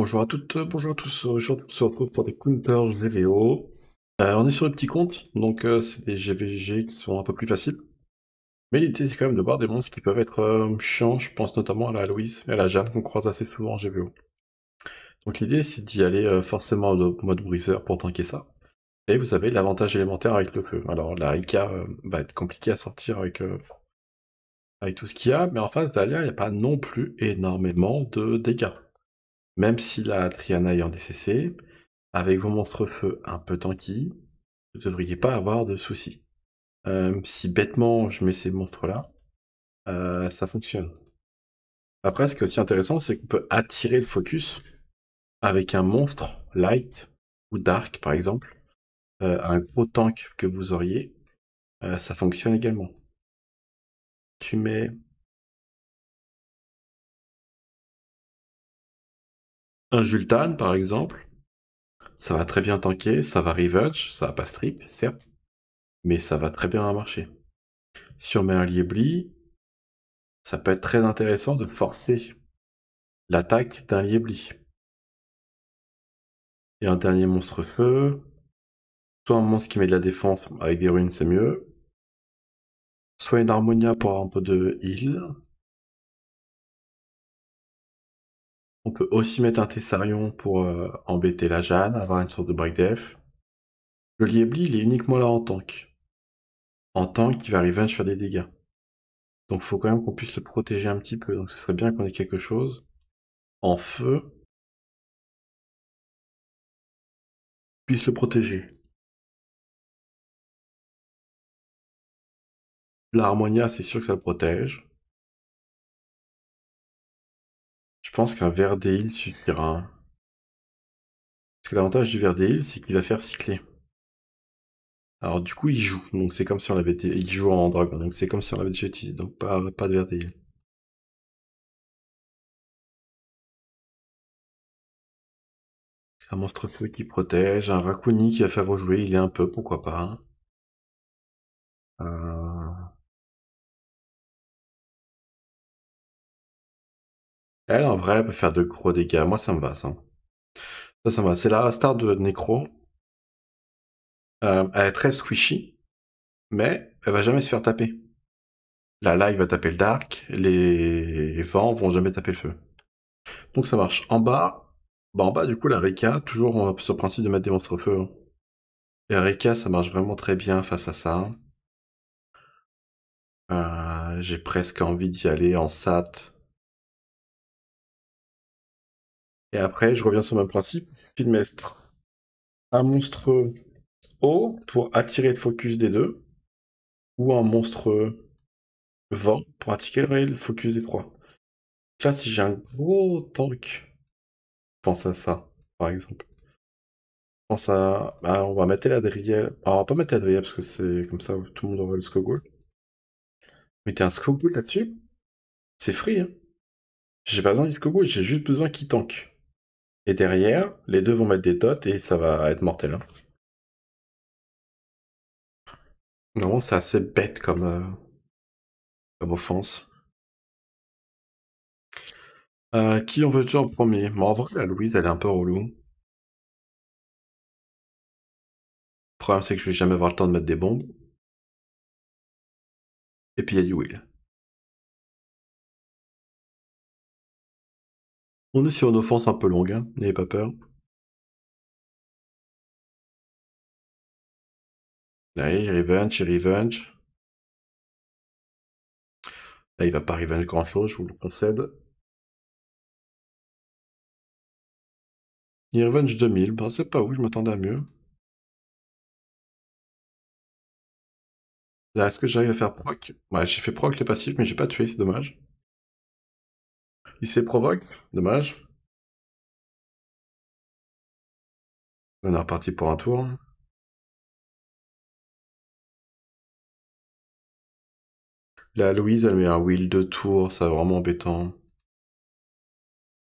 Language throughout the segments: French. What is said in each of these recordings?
Bonjour à toutes, euh, bonjour à tous. Aujourd'hui, on se retrouve pour des counters GVO. Euh, on est sur le petit compte, donc euh, c'est des GVG qui sont un peu plus faciles. Mais l'idée, c'est quand même de voir des monstres qui peuvent être chiants. Je pense notamment à la Louise et à la Jeanne qu'on croise assez souvent en GVO. Donc l'idée, c'est d'y aller forcément en mode briseur pour tanker ça. Et vous avez l'avantage élémentaire avec le feu. Alors la Rika va être compliquée à sortir avec, avec tout ce qu'il y a, mais en face d'Alia, il n'y a pas non plus énormément de dégâts même si la Triana est en DCC, avec vos monstres feu un peu tanky, vous ne devriez pas avoir de soucis. Euh, si bêtement je mets ces monstres-là, euh, ça fonctionne. Après, ce qui est intéressant, c'est qu'on peut attirer le focus avec un monstre light ou dark, par exemple, euh, un gros tank que vous auriez. ça fonctionne également. Tu mets Un Jultan, par exemple, ça va très bien tanker, ça va revenge, ça va pas strip, certes, mais ça va très bien marcher. Si on met un Liebli, ça peut être très intéressant de forcer l'attaque d'un Liebli. Et un dernier monstre feu. Soit un monstre qui met de la défense avec des runes, c'est mieux. Soit une harmonia pour un peu de heal. On peut aussi mettre un Tessarion pour euh, embêter la Jeanne, avoir une sorte de breakdef. Le Liebli, il est uniquement là en tank. En tank, il va revenge faire des dégâts. Donc faut quand même qu'on puisse le protéger un petit peu. Donc ce serait bien qu'on ait quelque chose. En feu. Puisse le protéger. L'harmonia, c'est sûr que ça le protège. pense qu'un Verdéil suffira. Parce que l'avantage du Verdéil, c'est qu'il va faire cycler. Alors du coup, il joue. Donc c'est comme si on avait. été... Il joue en dragon. Donc c'est comme si on avait déjà utilisé. Donc pas, de Verdéil. un monstre fou qui protège, un Rakuni qui va faire rejouer, il est un peu, pourquoi pas. Euh, Elle, en vrai, elle peut faire de gros dégâts. Moi, ça me va, ça. Ça, ça me va. C'est la star de Necro. Euh, elle est très squishy, mais elle va jamais se faire taper. La live va taper le dark, les vents vont jamais taper le feu. Donc ça marche. En bas, bah en bas du coup la Reka, toujours euh, sur le principe de mettre des monstres feu. Hein. La Reka, ça marche vraiment très bien face à ça. Hein. Euh, j'ai presque envie d'y aller en sat Et après, je reviens sur le même principe. Filmestre. Un monstre haut pour attirer le focus des deux. Ou un monstre vent pour attirer le focus des trois. Là, si j'ai un gros tank, pense à ça, par exemple. pense à. Bah, on va mettre la ah, on va pas mettre l'Adriel parce que c'est comme ça, tout le monde envoie le Scogul. Mettez un scogul là-dessus. C'est free, hein. J'ai pas besoin du scogul, j'ai juste besoin qu'il tank. Et derrière, les deux vont mettre des dots et ça va être mortel. Hein. Non, c'est assez bête comme, euh, offense. Euh, qui on veut toujours en premier bon, En vrai, la Louise, elle est un peu relou. Le problème, c'est que je vais jamais avoir le temps de mettre des bombes. Et puis, il y a du Will. On est sur une offense un peu longue, hein, n'ayez pas peur. Allez, revenge, revenge. Là, il va pas revenge grand chose, je vous le concède. Il revenge 2000, ben, c'est pas où, je m'attendais à mieux. Là, est-ce que j'arrive à faire proc Ouais, j'ai fait proc les passifs, mais j'ai pas tué, c'est dommage. Il s'est provoque, dommage. On est reparti pour un tour. La Louise, elle met un wheel de tour, ça vraiment embêtant.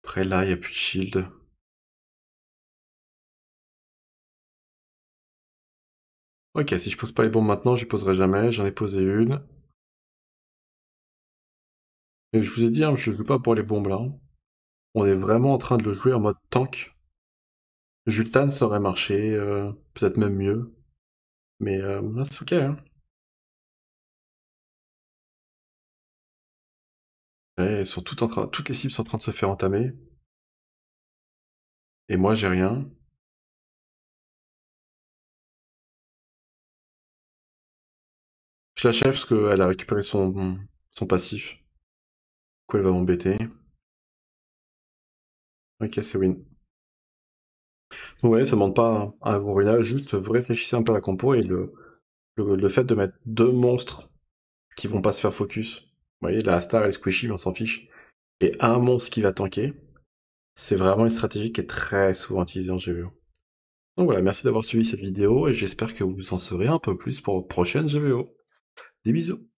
Après là, il n'y a plus de shield. Ok, si je pose pas les bombes maintenant, j'y poserai jamais. J'en ai posé une. Et je vous ai dit, hein, je ne joue pas pour les bombes là. On est vraiment en train de le jouer en mode tank. Jultan, ça aurait marché, euh, peut-être même mieux. Mais euh, c'est ok. Hein. sont toutes, en train, toutes les cibles sont en train de se faire entamer. Et moi, j'ai rien. Je l'achève parce qu'elle a récupéré son, son passif elle va m'embêter. Ok, c'est win. vous voyez ça demande pas un hein. ah, bon là juste vous réfléchissez un peu à la compo et le, le, fait de mettre deux monstres qui vont pas se faire focus. Vous voyez, la star et squishy squishy, on s'en fiche. Et un monstre qui va tanker, c'est vraiment une stratégie qui est très souvent utilisée en GVO. Donc voilà, merci d'avoir suivi cette vidéo et j'espère que vous en saurez un peu plus pour vos prochaines GVO. Des bisous